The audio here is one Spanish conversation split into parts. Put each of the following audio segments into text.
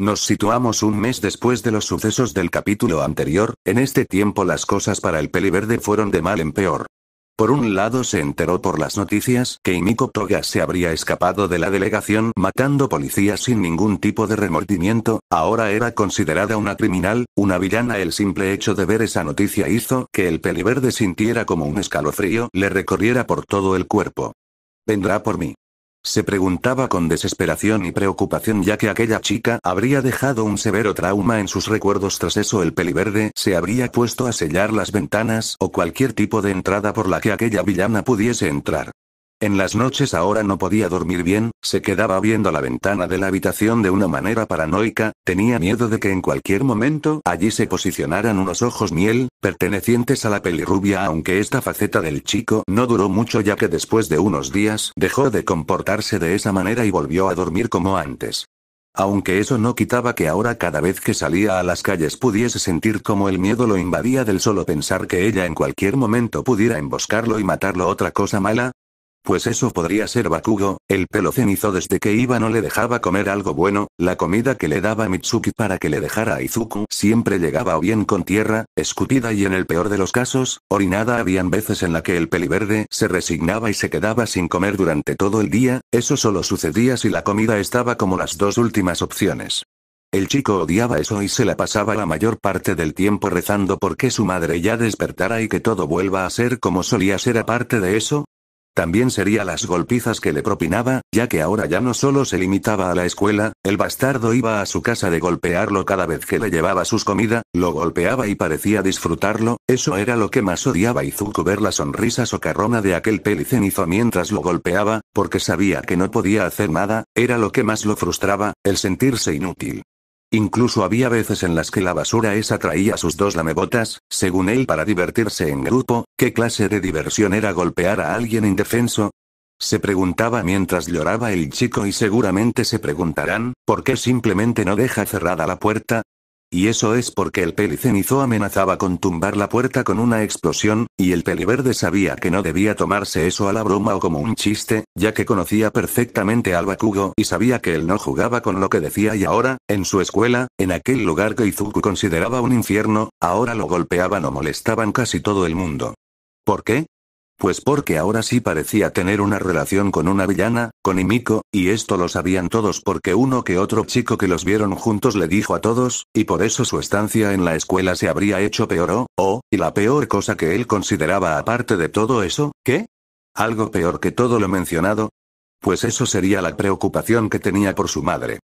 Nos situamos un mes después de los sucesos del capítulo anterior, en este tiempo las cosas para el peliverde fueron de mal en peor. Por un lado se enteró por las noticias que Imiko Toga se habría escapado de la delegación matando policías sin ningún tipo de remordimiento, ahora era considerada una criminal, una villana. El simple hecho de ver esa noticia hizo que el peliverde sintiera como un escalofrío le recorriera por todo el cuerpo. Vendrá por mí. Se preguntaba con desesperación y preocupación ya que aquella chica habría dejado un severo trauma en sus recuerdos tras eso el peliverde se habría puesto a sellar las ventanas o cualquier tipo de entrada por la que aquella villana pudiese entrar. En las noches ahora no podía dormir bien, se quedaba viendo la ventana de la habitación de una manera paranoica, tenía miedo de que en cualquier momento allí se posicionaran unos ojos miel, pertenecientes a la pelirrubia aunque esta faceta del chico no duró mucho ya que después de unos días dejó de comportarse de esa manera y volvió a dormir como antes. Aunque eso no quitaba que ahora cada vez que salía a las calles pudiese sentir como el miedo lo invadía del solo pensar que ella en cualquier momento pudiera emboscarlo y matarlo otra cosa mala, pues eso podría ser Bakugo, el pelo cenizo desde que Iba no le dejaba comer algo bueno, la comida que le daba Mitsuki para que le dejara a Izuku siempre llegaba o bien con tierra, escupida y en el peor de los casos, orinada habían veces en la que el peliverde se resignaba y se quedaba sin comer durante todo el día, eso solo sucedía si la comida estaba como las dos últimas opciones. El chico odiaba eso y se la pasaba la mayor parte del tiempo rezando porque su madre ya despertara y que todo vuelva a ser como solía ser aparte de eso, también sería las golpizas que le propinaba, ya que ahora ya no solo se limitaba a la escuela, el bastardo iba a su casa de golpearlo cada vez que le llevaba sus comida, lo golpeaba y parecía disfrutarlo, eso era lo que más odiaba Izuku ver la sonrisa socarrona de aquel pelicenizo mientras lo golpeaba, porque sabía que no podía hacer nada, era lo que más lo frustraba, el sentirse inútil. Incluso había veces en las que la basura esa traía sus dos lamebotas, según él para divertirse en grupo, ¿qué clase de diversión era golpear a alguien indefenso? Se preguntaba mientras lloraba el chico y seguramente se preguntarán, ¿por qué simplemente no deja cerrada la puerta? Y eso es porque el pelicenizo amenazaba con tumbar la puerta con una explosión, y el peliverde sabía que no debía tomarse eso a la broma o como un chiste, ya que conocía perfectamente al Bakugo y sabía que él no jugaba con lo que decía y ahora, en su escuela, en aquel lugar que Izuku consideraba un infierno, ahora lo golpeaban o molestaban casi todo el mundo. ¿Por qué? Pues porque ahora sí parecía tener una relación con una villana, con Imico, y esto lo sabían todos porque uno que otro chico que los vieron juntos le dijo a todos, y por eso su estancia en la escuela se habría hecho peor o, oh, y la peor cosa que él consideraba aparte de todo eso, ¿qué? ¿Algo peor que todo lo mencionado? Pues eso sería la preocupación que tenía por su madre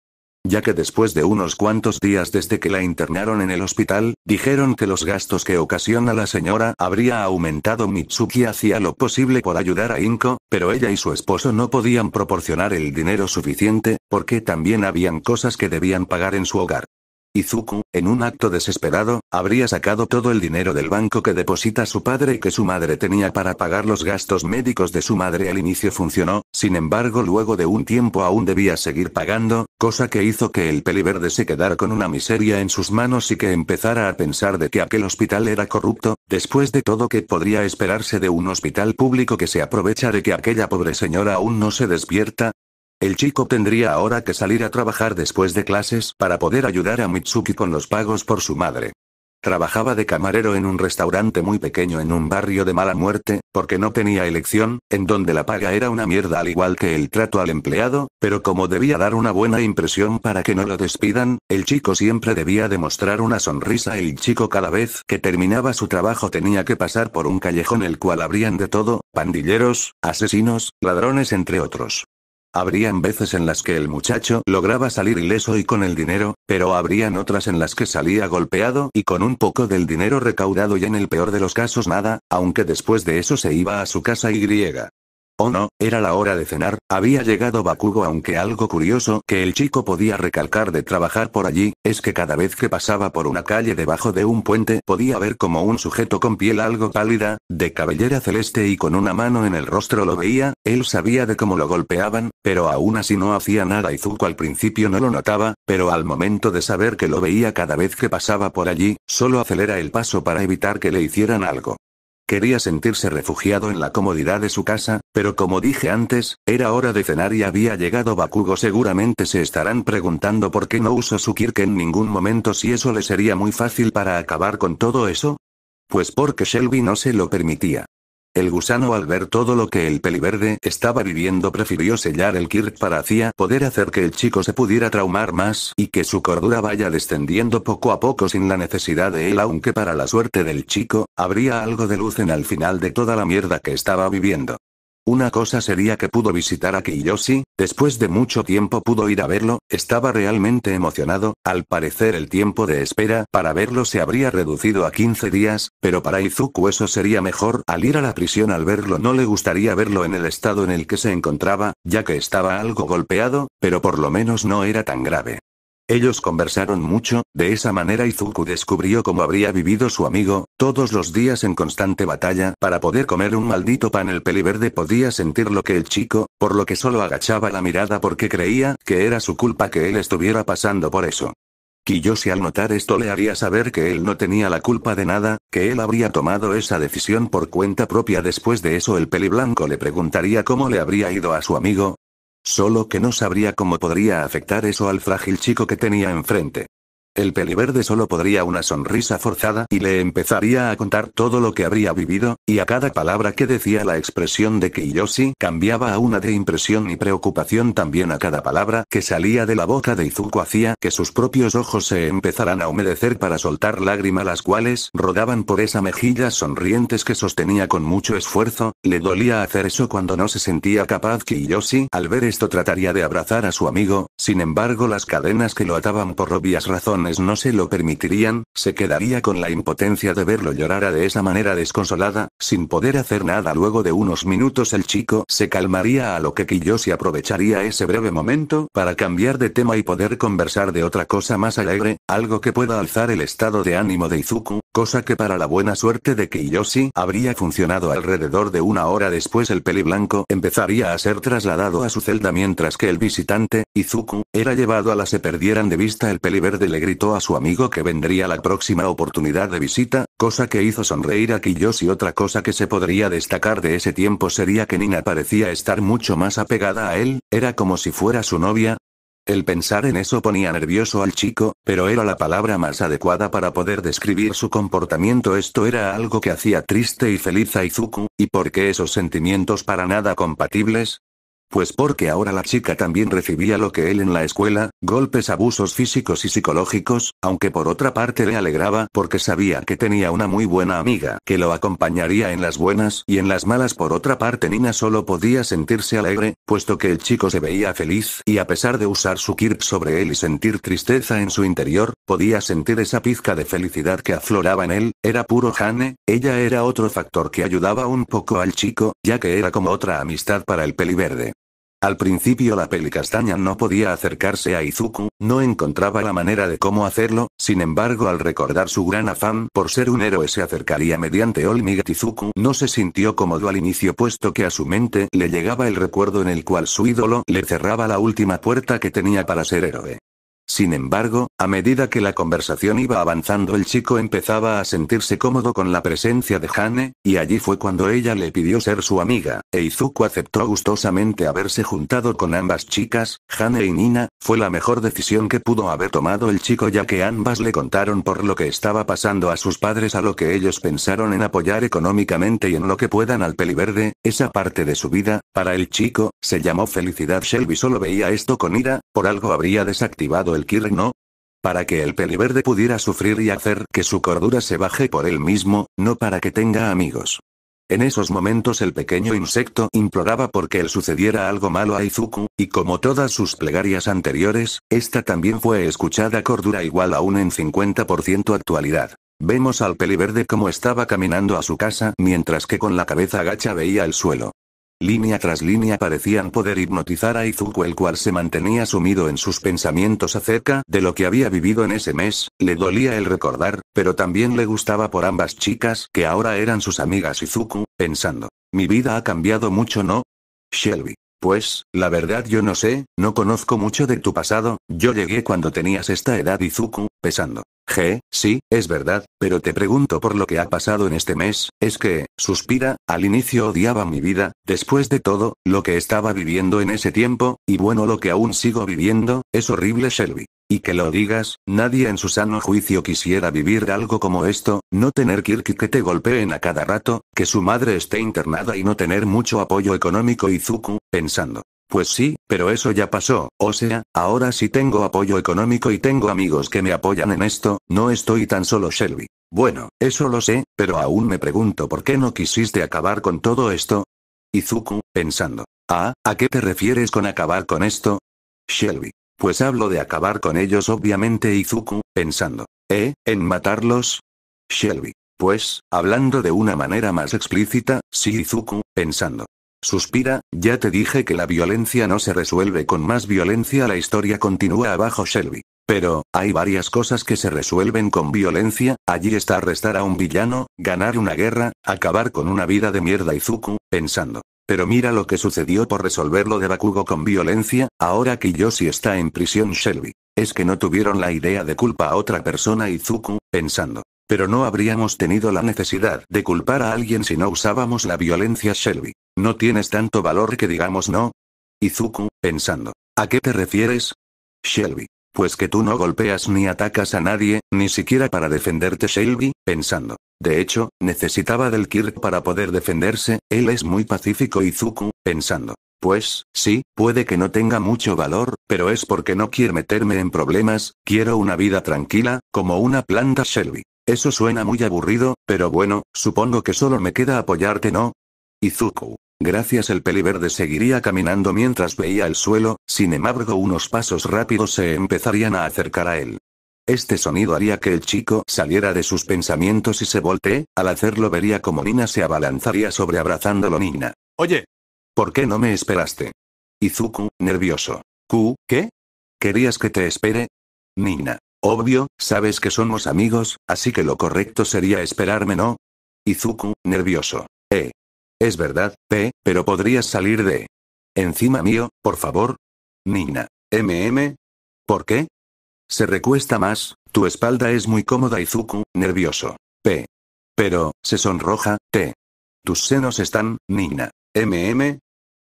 ya que después de unos cuantos días desde que la internaron en el hospital, dijeron que los gastos que ocasiona la señora habría aumentado. Mitsuki hacía lo posible por ayudar a Inko, pero ella y su esposo no podían proporcionar el dinero suficiente, porque también habían cosas que debían pagar en su hogar. Izuku, en un acto desesperado, habría sacado todo el dinero del banco que deposita su padre y que su madre tenía para pagar los gastos médicos de su madre. Al inicio funcionó, sin embargo luego de un tiempo aún debía seguir pagando, cosa que hizo que el peliverde se quedara con una miseria en sus manos y que empezara a pensar de que aquel hospital era corrupto, después de todo que podría esperarse de un hospital público que se aprovecha de que aquella pobre señora aún no se despierta, el chico tendría ahora que salir a trabajar después de clases para poder ayudar a Mitsuki con los pagos por su madre. Trabajaba de camarero en un restaurante muy pequeño en un barrio de mala muerte, porque no tenía elección, en donde la paga era una mierda al igual que el trato al empleado, pero como debía dar una buena impresión para que no lo despidan, el chico siempre debía demostrar una sonrisa. El chico cada vez que terminaba su trabajo tenía que pasar por un callejón el cual habrían de todo, pandilleros, asesinos, ladrones entre otros. Habrían veces en las que el muchacho lograba salir ileso y con el dinero, pero habrían otras en las que salía golpeado y con un poco del dinero recaudado y en el peor de los casos nada, aunque después de eso se iba a su casa y Oh no, era la hora de cenar, había llegado Bakugo aunque algo curioso que el chico podía recalcar de trabajar por allí, es que cada vez que pasaba por una calle debajo de un puente podía ver como un sujeto con piel algo pálida, de cabellera celeste y con una mano en el rostro lo veía, él sabía de cómo lo golpeaban, pero aún así no hacía nada y Zuko al principio no lo notaba, pero al momento de saber que lo veía cada vez que pasaba por allí, solo acelera el paso para evitar que le hicieran algo. Quería sentirse refugiado en la comodidad de su casa, pero como dije antes, era hora de cenar y había llegado Bakugo. Seguramente se estarán preguntando por qué no usó su Kirk en ningún momento si eso le sería muy fácil para acabar con todo eso. Pues porque Shelby no se lo permitía. El gusano al ver todo lo que el peliverde estaba viviendo prefirió sellar el Kirk para hacía poder hacer que el chico se pudiera traumar más y que su cordura vaya descendiendo poco a poco sin la necesidad de él aunque para la suerte del chico, habría algo de luz en el final de toda la mierda que estaba viviendo. Una cosa sería que pudo visitar a Kiyoshi, después de mucho tiempo pudo ir a verlo, estaba realmente emocionado, al parecer el tiempo de espera para verlo se habría reducido a 15 días, pero para Izuku eso sería mejor, al ir a la prisión al verlo no le gustaría verlo en el estado en el que se encontraba, ya que estaba algo golpeado, pero por lo menos no era tan grave. Ellos conversaron mucho, de esa manera Izuku descubrió cómo habría vivido su amigo, todos los días en constante batalla para poder comer un maldito pan. El peliverde podía sentir lo que el chico, por lo que solo agachaba la mirada porque creía que era su culpa que él estuviera pasando por eso. Kiyoshi al notar esto le haría saber que él no tenía la culpa de nada, que él habría tomado esa decisión por cuenta propia. Después de eso el peli blanco le preguntaría cómo le habría ido a su amigo, Solo que no sabría cómo podría afectar eso al frágil chico que tenía enfrente. El peliverde solo podría una sonrisa forzada y le empezaría a contar todo lo que habría vivido, y a cada palabra que decía la expresión de Kiyoshi cambiaba a una de impresión y preocupación también a cada palabra que salía de la boca de Izuku hacía que sus propios ojos se empezaran a humedecer para soltar lágrimas las cuales rodaban por esa mejilla sonrientes que sostenía con mucho esfuerzo, le dolía hacer eso cuando no se sentía capaz Kiyoshi al ver esto trataría de abrazar a su amigo, sin embargo las cadenas que lo ataban por obvias razones no se lo permitirían, se quedaría con la impotencia de verlo llorar de esa manera desconsolada, sin poder hacer nada. Luego de unos minutos el chico se calmaría a lo que Kiyoshi aprovecharía ese breve momento para cambiar de tema y poder conversar de otra cosa más alegre, algo que pueda alzar el estado de ánimo de Izuku, cosa que para la buena suerte de Kiyoshi habría funcionado alrededor de una hora después el peli blanco empezaría a ser trasladado a su celda mientras que el visitante, Izuku, era llevado a la se perdieran de vista el peli verde le gritó a su amigo que vendría la próxima oportunidad de visita, cosa que hizo sonreír a Kiyoshi otra cosa que se podría destacar de ese tiempo sería que Nina parecía estar mucho más apegada a él, era como si fuera su novia, el pensar en eso ponía nervioso al chico, pero era la palabra más adecuada para poder describir su comportamiento. Esto era algo que hacía triste y feliz a Izuku, y porque esos sentimientos para nada compatibles, pues porque ahora la chica también recibía lo que él en la escuela, golpes, abusos físicos y psicológicos, aunque por otra parte le alegraba porque sabía que tenía una muy buena amiga que lo acompañaría en las buenas y en las malas. Por otra parte Nina solo podía sentirse alegre, puesto que el chico se veía feliz y a pesar de usar su kirp sobre él y sentir tristeza en su interior, podía sentir esa pizca de felicidad que afloraba en él, era puro Hane, ella era otro factor que ayudaba un poco al chico, ya que era como otra amistad para el peliverde. Al principio la pelicastaña no podía acercarse a Izuku, no encontraba la manera de cómo hacerlo, sin embargo al recordar su gran afán por ser un héroe se acercaría mediante Olmigat Izuku no se sintió cómodo al inicio puesto que a su mente le llegaba el recuerdo en el cual su ídolo le cerraba la última puerta que tenía para ser héroe. Sin embargo, a medida que la conversación iba avanzando el chico empezaba a sentirse cómodo con la presencia de Hane, y allí fue cuando ella le pidió ser su amiga, e Izuku aceptó gustosamente haberse juntado con ambas chicas, Hane y Nina, fue la mejor decisión que pudo haber tomado el chico ya que ambas le contaron por lo que estaba pasando a sus padres a lo que ellos pensaron en apoyar económicamente y en lo que puedan al peliverde, esa parte de su vida, para el chico, se llamó felicidad Shelby solo veía esto con ira, por algo habría desactivado el Kirin ¿no? Para que el peliverde pudiera sufrir y hacer que su cordura se baje por él mismo, no para que tenga amigos. En esos momentos el pequeño insecto imploraba porque él sucediera algo malo a Izuku, y como todas sus plegarias anteriores, esta también fue escuchada cordura igual aún en 50% actualidad. Vemos al peliverde como estaba caminando a su casa mientras que con la cabeza agacha veía el suelo. Línea tras línea parecían poder hipnotizar a Izuku el cual se mantenía sumido en sus pensamientos acerca de lo que había vivido en ese mes, le dolía el recordar, pero también le gustaba por ambas chicas que ahora eran sus amigas Izuku, pensando, mi vida ha cambiado mucho ¿no? Shelby. Pues, la verdad yo no sé, no conozco mucho de tu pasado, yo llegué cuando tenías esta edad Izuku, pensando. G, sí, es verdad, pero te pregunto por lo que ha pasado en este mes, es que, suspira, al inicio odiaba mi vida, después de todo, lo que estaba viviendo en ese tiempo, y bueno lo que aún sigo viviendo, es horrible Shelby. Y que lo digas, nadie en su sano juicio quisiera vivir algo como esto, no tener Kirky que te golpeen a cada rato, que su madre esté internada y no tener mucho apoyo económico y Zuku, pensando, pues sí, pero eso ya pasó, o sea, ahora sí tengo apoyo económico y tengo amigos que me apoyan en esto, no estoy tan solo Shelby. Bueno, eso lo sé, pero aún me pregunto por qué no quisiste acabar con todo esto. Izuku, pensando. Ah, ¿a qué te refieres con acabar con esto? Shelby. Pues hablo de acabar con ellos obviamente Izuku, pensando. ¿Eh? ¿En matarlos? Shelby. Pues, hablando de una manera más explícita, sí Izuku, pensando. Suspira, ya te dije que la violencia no se resuelve con más violencia, la historia continúa abajo Shelby. Pero, hay varias cosas que se resuelven con violencia, allí está arrestar a un villano, ganar una guerra, acabar con una vida de mierda Izuku, pensando. Pero mira lo que sucedió por resolverlo de Bakugo con violencia, ahora que Yoshi está en prisión Shelby. Es que no tuvieron la idea de culpa a otra persona Izuku, pensando. Pero no habríamos tenido la necesidad de culpar a alguien si no usábamos la violencia Shelby. No tienes tanto valor que digamos no. Izuku, pensando. ¿A qué te refieres? Shelby. Pues que tú no golpeas ni atacas a nadie, ni siquiera para defenderte Shelby, pensando. De hecho, necesitaba del Kirk para poder defenderse, él es muy pacífico Izuku, pensando. Pues, sí, puede que no tenga mucho valor, pero es porque no quiero meterme en problemas, quiero una vida tranquila, como una planta Shelby. Eso suena muy aburrido, pero bueno, supongo que solo me queda apoyarte, ¿no? Izuku. Gracias el peliverde seguiría caminando mientras veía el suelo, sin embargo unos pasos rápidos se empezarían a acercar a él. Este sonido haría que el chico saliera de sus pensamientos y se voltee, al hacerlo vería como Nina se abalanzaría sobre abrazándolo Nina. Oye. ¿Por qué no me esperaste? Izuku, nervioso. ¿Ku, qué? ¿Querías que te espere? Nina. Obvio, sabes que somos amigos, así que lo correcto sería esperarme, ¿no? Izuku, nervioso. Eh, es verdad, P, pero podrías salir de... Encima mío, por favor. Nina. MM. ¿Por qué? Se recuesta más, tu espalda es muy cómoda y Zuku, nervioso. P. Pero, se sonroja, T. Tus senos están, Nina. MM.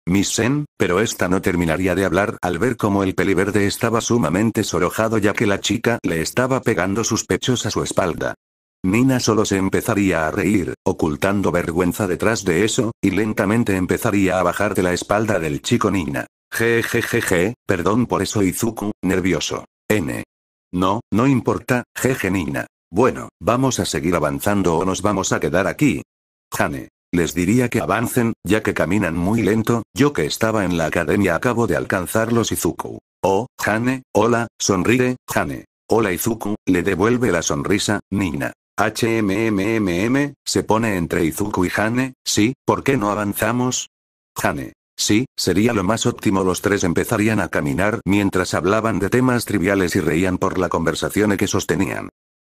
Mis Sen, pero esta no terminaría de hablar al ver cómo el peliverde estaba sumamente sorojado ya que la chica le estaba pegando sus pechos a su espalda. Nina solo se empezaría a reír, ocultando vergüenza detrás de eso, y lentamente empezaría a bajar de la espalda del chico Nina. Jejejeje, perdón por eso Izuku, nervioso. N. No, no importa, jeje Nina. Bueno, vamos a seguir avanzando o nos vamos a quedar aquí. Jane. Les diría que avancen, ya que caminan muy lento, yo que estaba en la academia acabo de alcanzarlos Izuku. Oh, Hane, hola, sonríe, Hane. Hola Izuku, le devuelve la sonrisa, Nina. HMMMM, se pone entre Izuku y Hane, sí, ¿por qué no avanzamos? Hane. Sí, sería lo más óptimo los tres empezarían a caminar mientras hablaban de temas triviales y reían por la conversación que sostenían.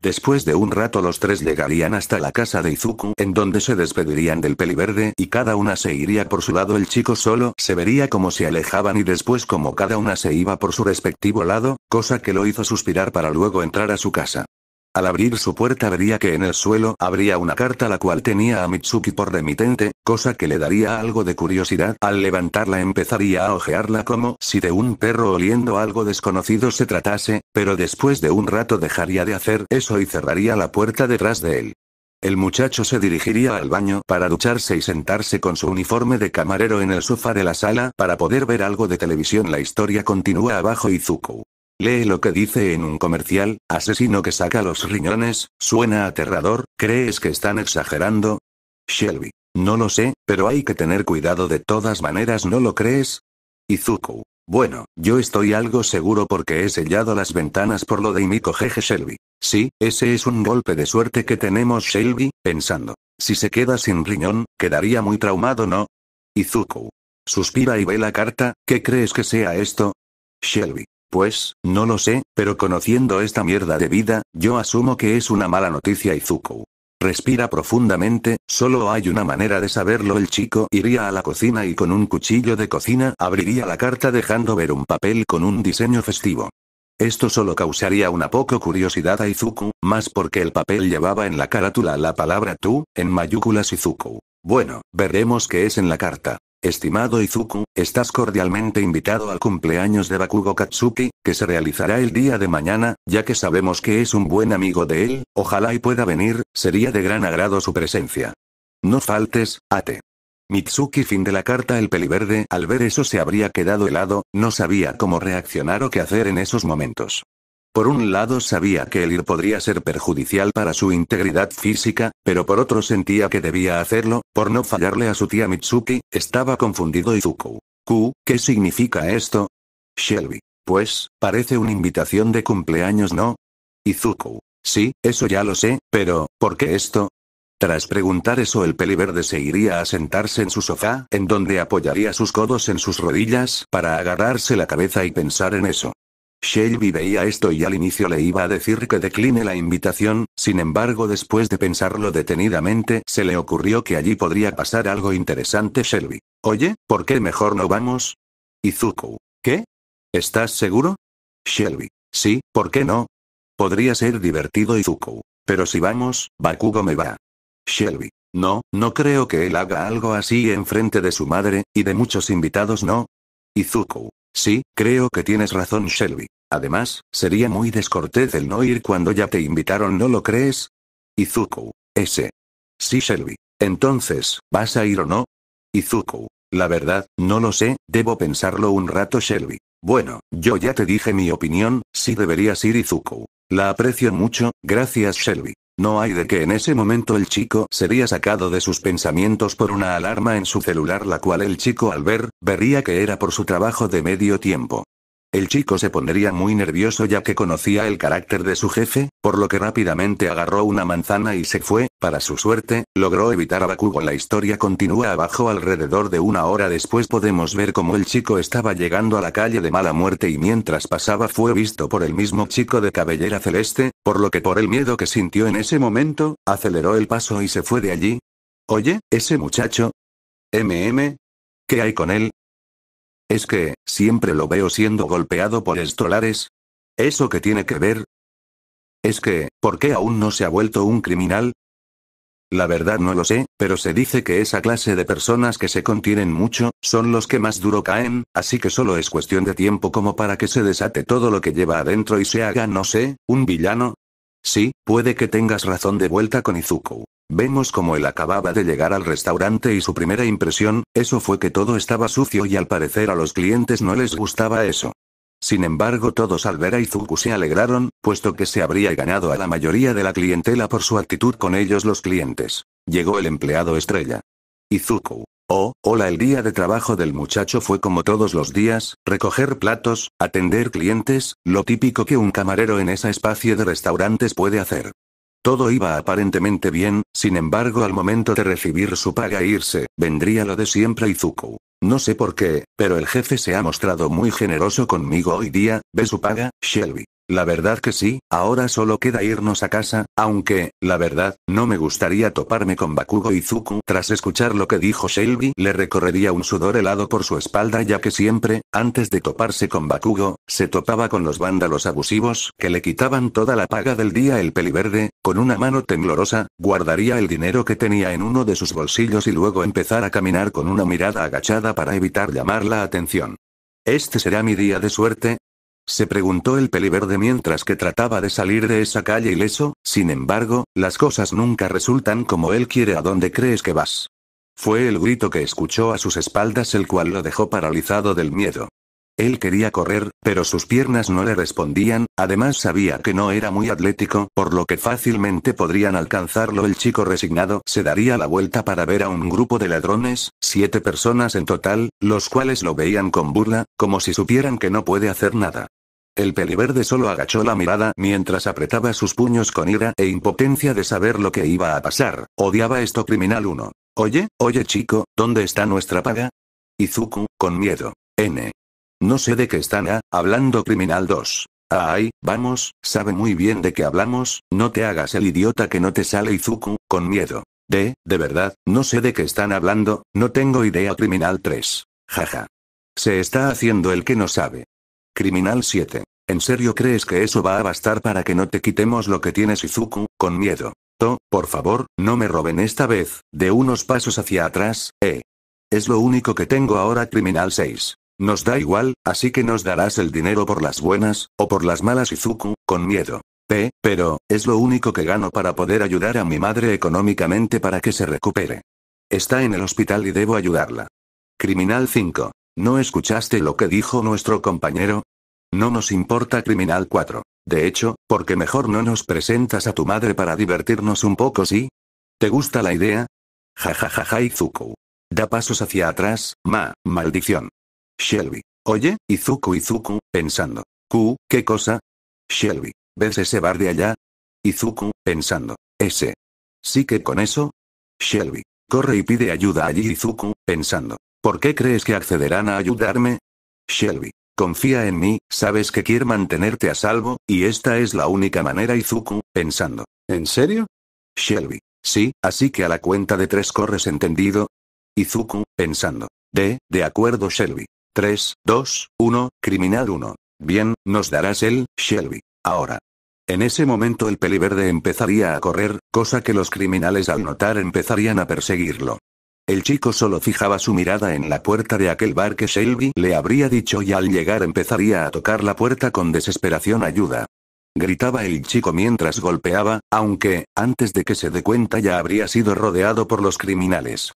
Después de un rato los tres llegarían hasta la casa de Izuku, en donde se despedirían del peliverde y cada una se iría por su lado. El chico solo se vería como se alejaban y después como cada una se iba por su respectivo lado, cosa que lo hizo suspirar para luego entrar a su casa. Al abrir su puerta vería que en el suelo habría una carta la cual tenía a Mitsuki por remitente, cosa que le daría algo de curiosidad. Al levantarla empezaría a ojearla como si de un perro oliendo algo desconocido se tratase, pero después de un rato dejaría de hacer eso y cerraría la puerta detrás de él. El muchacho se dirigiría al baño para ducharse y sentarse con su uniforme de camarero en el sofá de la sala para poder ver algo de televisión. La historia continúa abajo Izuku. Lee lo que dice en un comercial, asesino que saca los riñones, suena aterrador, ¿crees que están exagerando? Shelby. No lo sé, pero hay que tener cuidado de todas maneras, ¿no lo crees? Izuku. Bueno, yo estoy algo seguro porque he sellado las ventanas por lo de Imiko Jeje Shelby. Sí, ese es un golpe de suerte que tenemos Shelby, pensando. Si se queda sin riñón, quedaría muy traumado, ¿no? Izuku. Suspira y ve la carta, ¿qué crees que sea esto? Shelby. Pues, no lo sé, pero conociendo esta mierda de vida, yo asumo que es una mala noticia Izuku. Respira profundamente, solo hay una manera de saberlo. El chico iría a la cocina y con un cuchillo de cocina abriría la carta dejando ver un papel con un diseño festivo. Esto solo causaría una poco curiosidad a Izuku, más porque el papel llevaba en la carátula la palabra tú, en mayúsculas Izuku. Bueno, veremos qué es en la carta. Estimado Izuku, estás cordialmente invitado al cumpleaños de Bakugo Katsuki, que se realizará el día de mañana, ya que sabemos que es un buen amigo de él, ojalá y pueda venir, sería de gran agrado su presencia. No faltes, Ate. Mitsuki fin de la carta El peliverde al ver eso se habría quedado helado, no sabía cómo reaccionar o qué hacer en esos momentos. Por un lado sabía que el ir podría ser perjudicial para su integridad física, pero por otro sentía que debía hacerlo, por no fallarle a su tía Mitsuki, estaba confundido Izuku. ¿qué significa esto? Shelby. Pues, parece una invitación de cumpleaños, ¿no? Izuku. Sí, eso ya lo sé, pero, ¿por qué esto? Tras preguntar eso, el peliverde se iría a sentarse en su sofá, en donde apoyaría sus codos en sus rodillas para agarrarse la cabeza y pensar en eso. Shelby veía esto y al inicio le iba a decir que decline la invitación, sin embargo después de pensarlo detenidamente se le ocurrió que allí podría pasar algo interesante Shelby. Oye, ¿por qué mejor no vamos? Izuku. ¿Qué? ¿Estás seguro? Shelby. Sí, ¿por qué no? Podría ser divertido Izuku. Pero si vamos, Bakugo me va. Shelby. No, no creo que él haga algo así en frente de su madre, y de muchos invitados no. Izuku. Sí, creo que tienes razón, Shelby. Además, sería muy descortés el no ir cuando ya te invitaron, ¿no lo crees? Izuku. Ese. Sí, Shelby. Entonces, ¿vas a ir o no? Izuku. La verdad, no lo sé, debo pensarlo un rato, Shelby. Bueno, yo ya te dije mi opinión, sí deberías ir, Izuku. La aprecio mucho, gracias, Shelby. No hay de que en ese momento el chico sería sacado de sus pensamientos por una alarma en su celular la cual el chico al ver, vería que era por su trabajo de medio tiempo. El chico se pondría muy nervioso ya que conocía el carácter de su jefe, por lo que rápidamente agarró una manzana y se fue, para su suerte, logró evitar a Bakugo. La historia continúa abajo alrededor de una hora después podemos ver cómo el chico estaba llegando a la calle de mala muerte y mientras pasaba fue visto por el mismo chico de cabellera celeste, por lo que por el miedo que sintió en ese momento, aceleró el paso y se fue de allí. Oye, ese muchacho. MM. ¿Qué hay con él? Es que, siempre lo veo siendo golpeado por estolares. ¿Eso qué tiene que ver? Es que, ¿por qué aún no se ha vuelto un criminal? La verdad no lo sé, pero se dice que esa clase de personas que se contienen mucho, son los que más duro caen, así que solo es cuestión de tiempo como para que se desate todo lo que lleva adentro y se haga, no sé, un villano. Sí, puede que tengas razón de vuelta con Izuku. Vemos como él acababa de llegar al restaurante y su primera impresión, eso fue que todo estaba sucio y al parecer a los clientes no les gustaba eso. Sin embargo todos al ver a Izuku se alegraron, puesto que se habría ganado a la mayoría de la clientela por su actitud con ellos los clientes. Llegó el empleado estrella. Izuku. Oh, hola el día de trabajo del muchacho fue como todos los días, recoger platos, atender clientes, lo típico que un camarero en ese espacio de restaurantes puede hacer. Todo iba aparentemente bien, sin embargo al momento de recibir su paga e irse, vendría lo de siempre Izuku. No sé por qué, pero el jefe se ha mostrado muy generoso conmigo hoy día, ve su paga, Shelby. La verdad que sí, ahora solo queda irnos a casa, aunque, la verdad, no me gustaría toparme con Bakugo Izuku. Tras escuchar lo que dijo Shelby, le recorrería un sudor helado por su espalda ya que siempre, antes de toparse con Bakugo, se topaba con los vándalos abusivos, que le quitaban toda la paga del día el peliverde, con una mano temblorosa, guardaría el dinero que tenía en uno de sus bolsillos y luego empezar a caminar con una mirada agachada para evitar llamar la atención. Este será mi día de suerte, se preguntó el peliverde mientras que trataba de salir de esa calle ileso, sin embargo, las cosas nunca resultan como él quiere a donde crees que vas. Fue el grito que escuchó a sus espaldas el cual lo dejó paralizado del miedo. Él quería correr, pero sus piernas no le respondían, además sabía que no era muy atlético, por lo que fácilmente podrían alcanzarlo. El chico resignado se daría la vuelta para ver a un grupo de ladrones, siete personas en total, los cuales lo veían con burla, como si supieran que no puede hacer nada. El peliverde solo agachó la mirada mientras apretaba sus puños con ira e impotencia de saber lo que iba a pasar. Odiaba esto criminal uno. Oye, oye chico, ¿dónde está nuestra paga? Izuku, con miedo. N. No sé de qué están ¿eh? hablando criminal 2. Ay, vamos, sabe muy bien de qué hablamos, no te hagas el idiota que no te sale Izuku, con miedo. De, de verdad, no sé de qué están hablando, no tengo idea criminal 3. Jaja. Se está haciendo el que no sabe. Criminal 7. ¿En serio crees que eso va a bastar para que no te quitemos lo que tienes Izuku, con miedo? To, por favor, no me roben esta vez, de unos pasos hacia atrás, eh. Es lo único que tengo ahora criminal 6. Nos da igual, así que nos darás el dinero por las buenas, o por las malas Izuku, con miedo. P, pero, es lo único que gano para poder ayudar a mi madre económicamente para que se recupere. Está en el hospital y debo ayudarla. Criminal 5. ¿No escuchaste lo que dijo nuestro compañero? No nos importa Criminal 4. De hecho, porque mejor no nos presentas a tu madre para divertirnos un poco, ¿sí? ¿Te gusta la idea? Jajajaja Izuku. Da pasos hacia atrás, ma, maldición. Shelby. Oye, Izuku Izuku, pensando. Q, ¿qué cosa? Shelby. ¿Ves ese bar de allá? Izuku, pensando. Ese. ¿Sí que con eso? Shelby. Corre y pide ayuda allí Izuku, pensando. ¿Por qué crees que accederán a ayudarme? Shelby. Confía en mí, sabes que quiero mantenerte a salvo, y esta es la única manera Izuku, pensando. ¿En serio? Shelby. Sí, así que a la cuenta de tres corres entendido. Izuku, pensando. De, de acuerdo Shelby. 3, 2, 1, criminal 1. Bien, nos darás el, Shelby. Ahora. En ese momento el peliverde empezaría a correr, cosa que los criminales al notar empezarían a perseguirlo. El chico solo fijaba su mirada en la puerta de aquel bar que Shelby le habría dicho y al llegar empezaría a tocar la puerta con desesperación ayuda. Gritaba el chico mientras golpeaba, aunque, antes de que se dé cuenta ya habría sido rodeado por los criminales.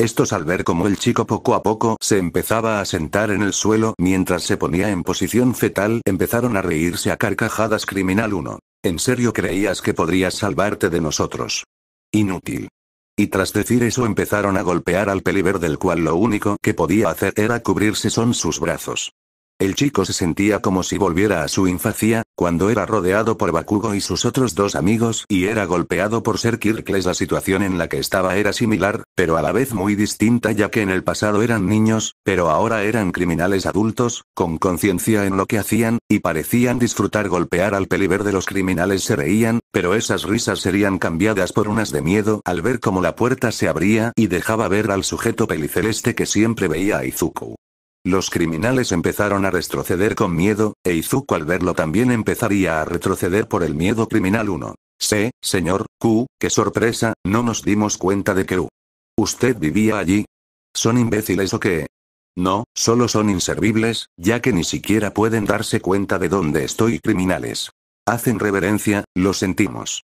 Estos al ver cómo el chico poco a poco se empezaba a sentar en el suelo mientras se ponía en posición fetal, empezaron a reírse a carcajadas criminal 1. ¿En serio creías que podrías salvarte de nosotros? Inútil. Y tras decir eso empezaron a golpear al peliver del cual lo único que podía hacer era cubrirse son sus brazos. El chico se sentía como si volviera a su infancia, cuando era rodeado por Bakugo y sus otros dos amigos y era golpeado por ser Kirkles. La situación en la que estaba era similar, pero a la vez muy distinta ya que en el pasado eran niños, pero ahora eran criminales adultos, con conciencia en lo que hacían, y parecían disfrutar golpear al peliver de los criminales se reían, pero esas risas serían cambiadas por unas de miedo al ver cómo la puerta se abría y dejaba ver al sujeto peliceleste que siempre veía a Izuku. Los criminales empezaron a retroceder con miedo, e Izuku al verlo también empezaría a retroceder por el miedo criminal 1. Sí, señor, Q, qué sorpresa, no nos dimos cuenta de que U. ¿Usted vivía allí? ¿Son imbéciles o qué? No, solo son inservibles, ya que ni siquiera pueden darse cuenta de dónde estoy criminales. Hacen reverencia, lo sentimos.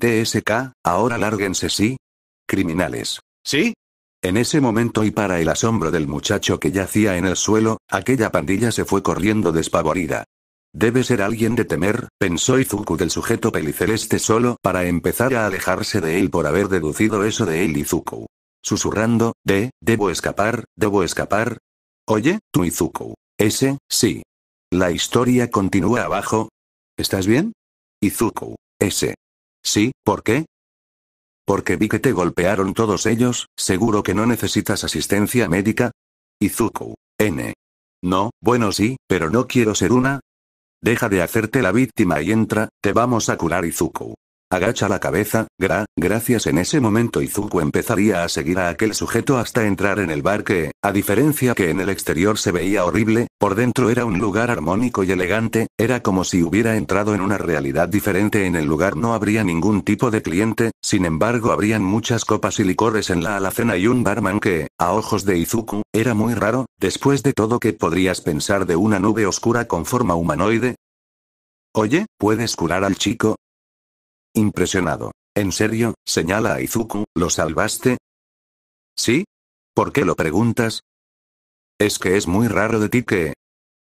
TSK, ahora lárguense sí. Criminales. ¿Sí? En ese momento y para el asombro del muchacho que yacía en el suelo, aquella pandilla se fue corriendo despavorida. Debe ser alguien de temer, pensó Izuku del sujeto peliceleste solo para empezar a alejarse de él por haber deducido eso de él Izuku. Susurrando, de, debo escapar, debo escapar. Oye, tú Izuku. Ese, sí. La historia continúa abajo. ¿Estás bien? Izuku. Ese. Sí, ¿por qué? Porque vi que te golpearon todos ellos, seguro que no necesitas asistencia médica. Izuku. N. No, bueno sí, pero no quiero ser una. Deja de hacerte la víctima y entra, te vamos a curar Izuku. Agacha la cabeza, Gra, gracias en ese momento Izuku empezaría a seguir a aquel sujeto hasta entrar en el bar que, a diferencia que en el exterior se veía horrible, por dentro era un lugar armónico y elegante, era como si hubiera entrado en una realidad diferente en el lugar no habría ningún tipo de cliente, sin embargo habrían muchas copas y licores en la alacena y un barman que, a ojos de Izuku, era muy raro, después de todo que podrías pensar de una nube oscura con forma humanoide, Oye, ¿puedes curar al chico? impresionado. En serio, señala a Izuku, ¿lo salvaste? ¿Sí? ¿Por qué lo preguntas? Es que es muy raro de ti que...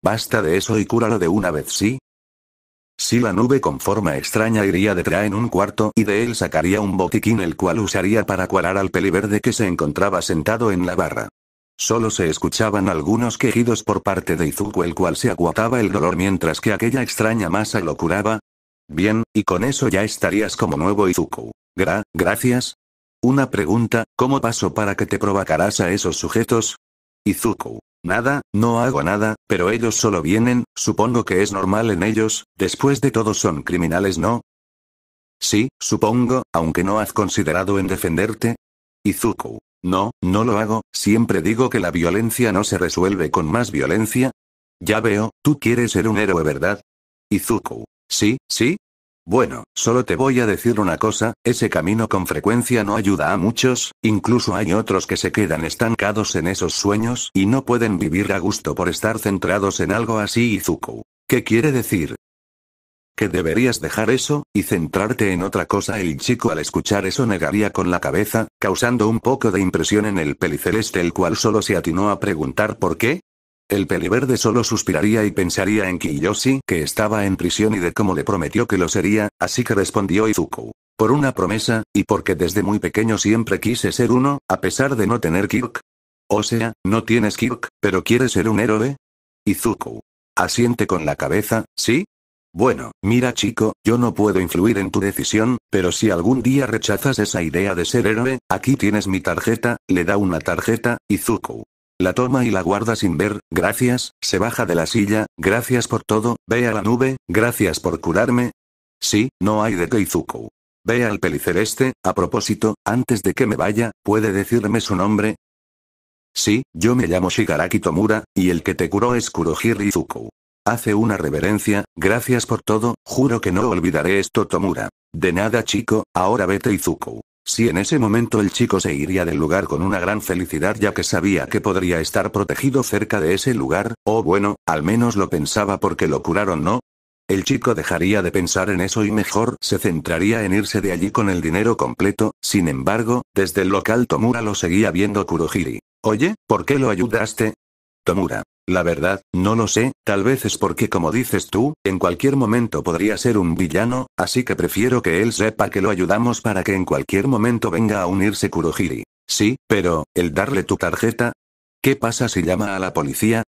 Basta de eso y cúralo de una vez, ¿sí? Si la nube con forma extraña iría detrás en un cuarto y de él sacaría un botiquín el cual usaría para cuarar al peliverde que se encontraba sentado en la barra. Solo se escuchaban algunos quejidos por parte de Izuku el cual se aguataba el dolor mientras que aquella extraña masa lo curaba, Bien, y con eso ya estarías como nuevo Izuku. Gra, gracias. Una pregunta, ¿cómo paso para que te provocarás a esos sujetos? Izuku. Nada, no hago nada, pero ellos solo vienen, supongo que es normal en ellos, después de todo son criminales, ¿no? Sí, supongo, aunque no has considerado en defenderte. Izuku. No, no lo hago, siempre digo que la violencia no se resuelve con más violencia. Ya veo, tú quieres ser un héroe, ¿verdad? Izuku. Sí, sí. Bueno, solo te voy a decir una cosa, ese camino con frecuencia no ayuda a muchos, incluso hay otros que se quedan estancados en esos sueños y no pueden vivir a gusto por estar centrados en algo así Izuku. ¿Qué quiere decir? Que deberías dejar eso, y centrarte en otra cosa. El chico al escuchar eso negaría con la cabeza, causando un poco de impresión en el peliceleste el cual solo se atinó a preguntar por qué, el peliverde solo suspiraría y pensaría en Kiyoshi, que estaba en prisión y de cómo le prometió que lo sería, así que respondió Izuku. Por una promesa, y porque desde muy pequeño siempre quise ser uno, a pesar de no tener Kirk. O sea, no tienes Kirk, pero quieres ser un héroe. Izuku. Asiente con la cabeza, ¿sí? Bueno, mira chico, yo no puedo influir en tu decisión, pero si algún día rechazas esa idea de ser héroe, aquí tienes mi tarjeta, le da una tarjeta, Izuku. La toma y la guarda sin ver, gracias, se baja de la silla, gracias por todo, ve a la nube, gracias por curarme. Sí, no hay de Keizuku. Ve al peliceleste, a propósito, antes de que me vaya, ¿puede decirme su nombre? Sí, yo me llamo Shigaraki Tomura, y el que te curó es Kurohiri Izuku. Hace una reverencia, gracias por todo, juro que no olvidaré esto Tomura. De nada chico, ahora vete Izuku. Si en ese momento el chico se iría del lugar con una gran felicidad ya que sabía que podría estar protegido cerca de ese lugar, o bueno, al menos lo pensaba porque lo curaron, ¿no? El chico dejaría de pensar en eso y mejor se centraría en irse de allí con el dinero completo, sin embargo, desde el local Tomura lo seguía viendo Kurohiri. Oye, ¿por qué lo ayudaste? Tomura. La verdad, no lo sé, tal vez es porque como dices tú, en cualquier momento podría ser un villano, así que prefiero que él sepa que lo ayudamos para que en cualquier momento venga a unirse Kurohiri. Sí, pero, el darle tu tarjeta... ¿Qué pasa si llama a la policía?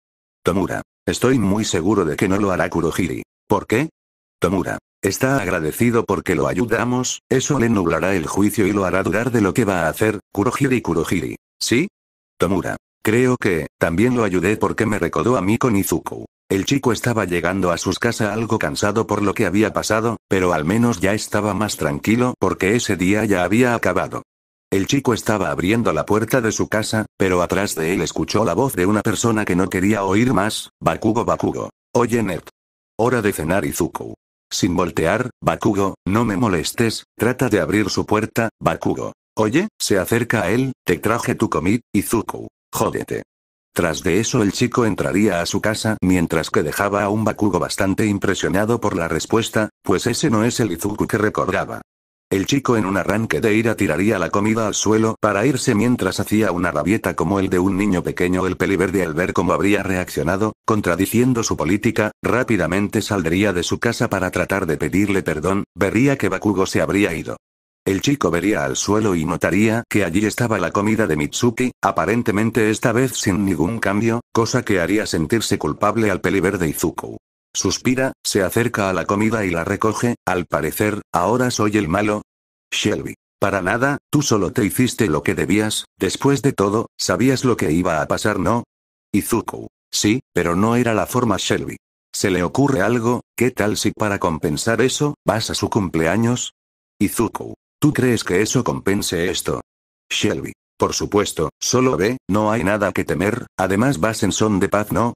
Tomura. Estoy muy seguro de que no lo hará Kurohiri. ¿Por qué? Tomura. Está agradecido porque lo ayudamos, eso le nublará el juicio y lo hará dudar de lo que va a hacer, Kurohiri Kurohiri. ¿Sí? Tomura. Creo que, también lo ayudé porque me recordó a mí con Izuku. El chico estaba llegando a sus casa algo cansado por lo que había pasado, pero al menos ya estaba más tranquilo porque ese día ya había acabado. El chico estaba abriendo la puerta de su casa, pero atrás de él escuchó la voz de una persona que no quería oír más, Bakugo Bakugo. Oye Ned. Hora de cenar Izuku. Sin voltear, Bakugo, no me molestes, trata de abrir su puerta, Bakugo. Oye, se acerca a él, te traje tu comida, Izuku. Jódete. Tras de eso el chico entraría a su casa mientras que dejaba a un Bakugo bastante impresionado por la respuesta, pues ese no es el Izuku que recordaba. El chico en un arranque de ira tiraría la comida al suelo para irse mientras hacía una rabieta como el de un niño pequeño el peliverde al ver cómo habría reaccionado, contradiciendo su política, rápidamente saldría de su casa para tratar de pedirle perdón, vería que Bakugo se habría ido. El chico vería al suelo y notaría que allí estaba la comida de Mitsuki, aparentemente esta vez sin ningún cambio, cosa que haría sentirse culpable al peliverde Izuku. Suspira, se acerca a la comida y la recoge, al parecer, ahora soy el malo. Shelby. Para nada, tú solo te hiciste lo que debías, después de todo, sabías lo que iba a pasar, ¿no? Izuku. Sí, pero no era la forma Shelby. ¿Se le ocurre algo? ¿Qué tal si para compensar eso, vas a su cumpleaños? Izuku. ¿Tú crees que eso compense esto? Shelby. Por supuesto, solo ve, no hay nada que temer, además vas en son de paz, ¿no?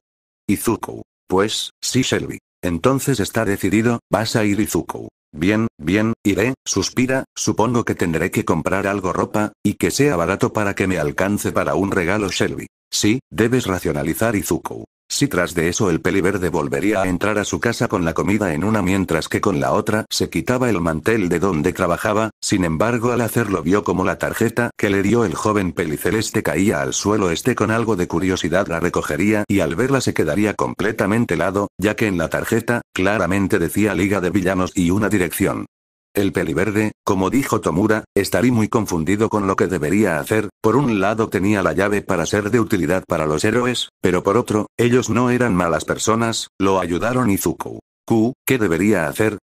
Izuku. Pues, sí, Shelby. Entonces está decidido, vas a ir Izuku. Bien, bien, iré, suspira, supongo que tendré que comprar algo ropa, y que sea barato para que me alcance para un regalo Shelby. Sí, debes racionalizar Izuku. Si tras de eso el peliverde volvería a entrar a su casa con la comida en una mientras que con la otra se quitaba el mantel de donde trabajaba, sin embargo al hacerlo vio como la tarjeta que le dio el joven peliceleste caía al suelo este con algo de curiosidad la recogería y al verla se quedaría completamente helado, ya que en la tarjeta, claramente decía Liga de Villanos y una dirección. El peliverde, como dijo Tomura, estaría muy confundido con lo que debería hacer, por un lado tenía la llave para ser de utilidad para los héroes, pero por otro, ellos no eran malas personas, lo ayudaron Izuku. Q, ¿qué debería hacer?